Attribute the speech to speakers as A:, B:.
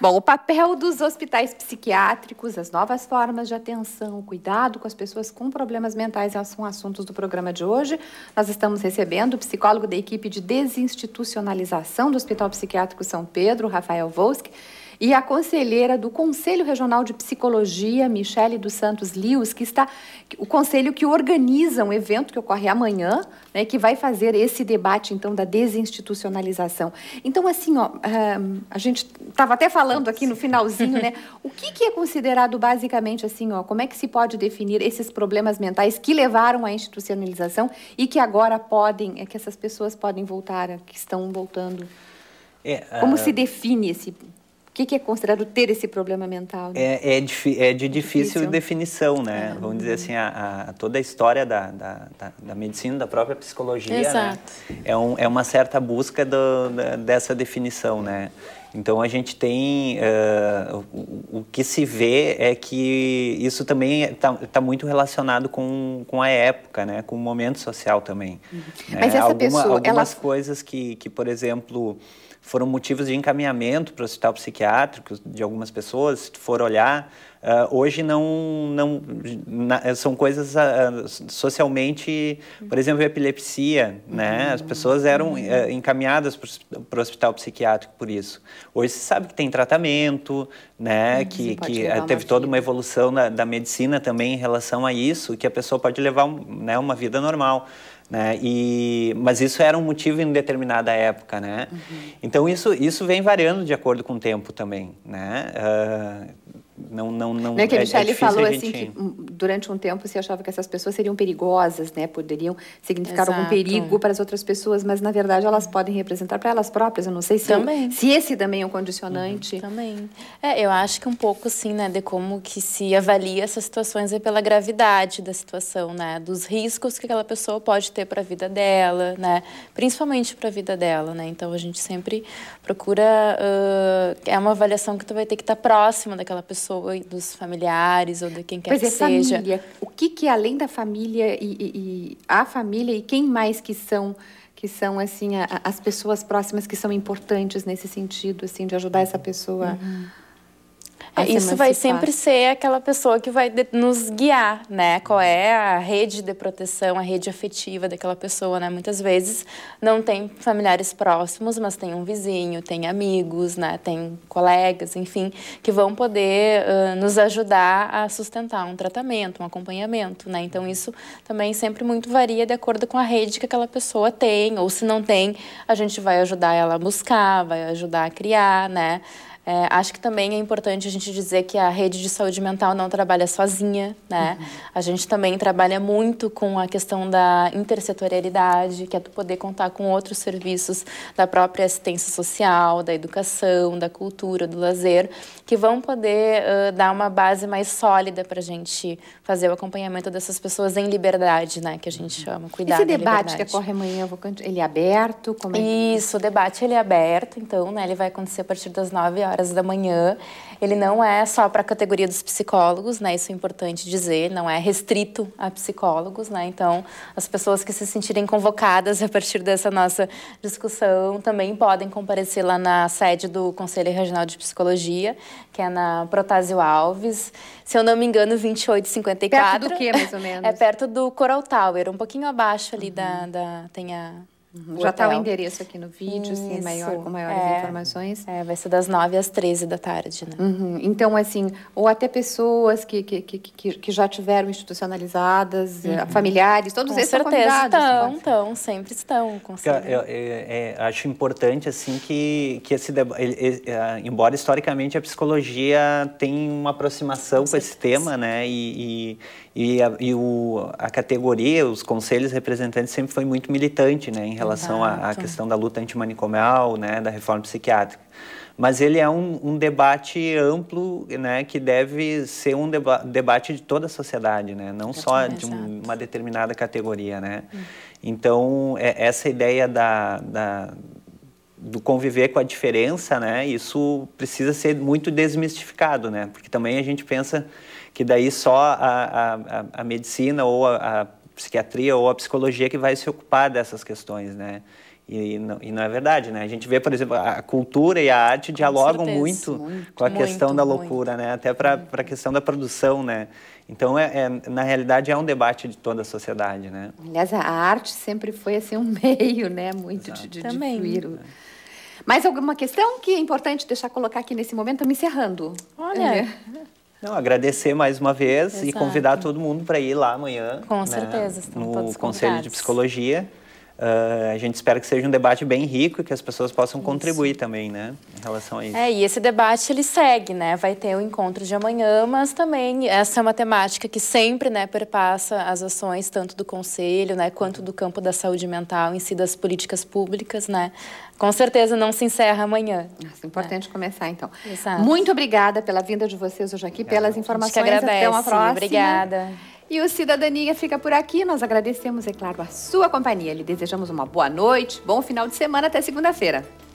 A: Bom, o papel dos hospitais psiquiátricos, as novas formas de atenção, cuidado com as pessoas com problemas mentais são assuntos do programa de hoje. Nós estamos recebendo o psicólogo da equipe de desinstitucionalização do Hospital Psiquiátrico São Pedro, Rafael Volsky e a conselheira do Conselho Regional de Psicologia, Michele dos Santos Lios, que está o conselho que organiza um evento que ocorre amanhã, né, que vai fazer esse debate então da desinstitucionalização. Então assim, ó, eh, a gente estava até falando aqui no finalzinho, né, o que, que é considerado basicamente assim, ó, como é que se pode definir esses problemas mentais que levaram à institucionalização e que agora podem, é que essas pessoas podem voltar, que estão voltando.
B: É, Como uh, se
A: define esse que, que é considerado ter esse problema mental? Né? É,
B: é, é, de difícil, difícil. definição, né? É. Vamos dizer assim, a, a, toda a história da, da, da, da, medicina, da própria psicologia, né? Exato. Né? É, um, é uma certa busca do, da, dessa definição, né? Então a gente tem uh, o, o, que se vê é que isso também está tá muito relacionado com, com a época, né? Com o momento social também. Uhum. Né? Mas essa Alguma, pessoa, algumas ela... coisas que, que por exemplo foram motivos de encaminhamento para o hospital psiquiátrico de algumas pessoas, se tu for olhar Uh, hoje não, não na, são coisas uh, socialmente, por exemplo, epilepsia, né? Uhum. As pessoas eram uh, encaminhadas para o hospital psiquiátrico por isso. Hoje se sabe que tem tratamento, né? Uhum. que que eh, teve toda uma evolução na, da medicina também em relação a isso, que a pessoa pode levar um, né, uma vida normal. Né? E, mas isso era um motivo em determinada época, né? Uhum. Então isso, isso vem variando de acordo com o tempo também, né? Uh, não, não, não. Né, que é falou assim que
A: durante um tempo se achava que essas pessoas seriam perigosas, né? Poderiam significar Exato. algum perigo para as outras pessoas, mas na verdade elas podem representar para elas próprias. Eu não sei se, também.
C: se esse também é um condicionante. Uhum. Também. É, eu acho que um pouco sim, né, de como que se avalia essas situações é pela gravidade da situação, né, dos riscos que aquela pessoa pode ter para a vida dela, né, principalmente para a vida dela, né. Então a gente sempre procura uh, é uma avaliação que tu vai ter que estar tá próxima daquela pessoa e dos familiares ou de quem quer pois é, que é, seja família, o que que é além da família e, e, e, a família e quem mais que
A: são que são assim a, as pessoas próximas que são importantes nesse sentido assim de ajudar essa pessoa
C: uhum. É, isso vai sempre ser aquela pessoa que vai nos guiar, né? Qual é a rede de proteção, a rede afetiva daquela pessoa, né? Muitas vezes não tem familiares próximos, mas tem um vizinho, tem amigos, né? Tem colegas, enfim, que vão poder uh, nos ajudar a sustentar um tratamento, um acompanhamento, né? Então isso também sempre muito varia de acordo com a rede que aquela pessoa tem, ou se não tem, a gente vai ajudar ela a buscar, vai ajudar a criar, né? É, acho que também é importante a gente dizer que a rede de saúde mental não trabalha sozinha, né? Uhum. A gente também trabalha muito com a questão da intersetorialidade, que é tu poder contar com outros serviços da própria assistência social, da educação, da cultura, do lazer, que vão poder uh, dar uma base mais sólida para a gente fazer o acompanhamento dessas pessoas em liberdade, né? Que a gente chama, cuidado Esse debate que ocorre amanhã, vou... ele é aberto? Como é... Isso, o debate ele é aberto, então, né? Ele vai acontecer a partir das 9 horas horas da manhã. Ele não é só para a categoria dos psicólogos, né? Isso é importante dizer, não é restrito a psicólogos, né? Então, as pessoas que se sentirem convocadas a partir dessa nossa discussão também podem comparecer lá na sede do Conselho Regional de Psicologia, que é na Protásio Alves, se eu não me engano, 2854. Perto do que, mais ou é menos? É perto do Coral Tower, um pouquinho abaixo ali uhum. da, da tem a
A: Uhum, já está o endereço
C: aqui no vídeo, assim, é Isso. assim, maior, com
A: maiores é, informações. É, vai ser das 9 às 13 da tarde, né? Uhum. Então, assim, ou até pessoas que, que, que, que já tiveram institucionalizadas, eh, uhum. familiares, todos com eles certeza, são estão,
C: estão, sempre estão. Com certeza.
B: É, acho importante, assim, que, que esse é, embora historicamente a psicologia tem uma aproximação com, com esse tema, né? E, e, e, a, e o, a categoria, os conselhos representantes sempre foi muito militante, né? Em relação relação à, à questão da luta antimanicomial, né, da reforma psiquiátrica. Mas ele é um, um debate amplo, né, que deve ser um deba debate de toda a sociedade, né, não só de um, uma determinada categoria, né. Hum. Então, é, essa ideia da, da do conviver com a diferença, né? Isso precisa ser muito desmistificado, né? Porque também a gente pensa que daí só a, a, a medicina ou a, psiquiatria ou a psicologia que vai se ocupar dessas questões, né? E, e, não, e não, é verdade, né? A gente vê, por exemplo, a cultura e a arte com dialogam certeza, muito, muito, com a muito, questão da loucura, muito. né? Até para uhum. a questão da produção, né? Então, é, é, na realidade, é um debate de toda a sociedade, né?
A: Aliás, a arte sempre foi, assim, um meio, né? Muito Exato. de, de, Também. de é. Mais alguma questão que é importante deixar colocar aqui nesse momento? Estamos encerrando. Olha, é.
B: Não, agradecer mais uma vez Exato. e convidar todo mundo para ir lá amanhã. Com né, certeza, estão no todos Conselho de Psicologia. Uh, a gente espera que seja um debate bem rico e que as pessoas possam isso. contribuir também, né, em relação a isso. É,
C: e esse debate ele segue, né? Vai ter o encontro de amanhã, mas também essa é uma temática que sempre, né, perpassa as ações tanto do conselho, né, quanto do campo da saúde mental em si das políticas públicas, né? Com certeza não se encerra amanhã. Nossa, importante né? começar
A: então. Exato. Muito obrigada pela vinda de vocês hoje aqui, obrigada. pelas informações. A gente que agradece. Até uma próxima. Obrigada. E o Cidadania fica por aqui. Nós agradecemos, é claro, a sua companhia. Lhe desejamos uma boa noite, bom final de semana até segunda-feira.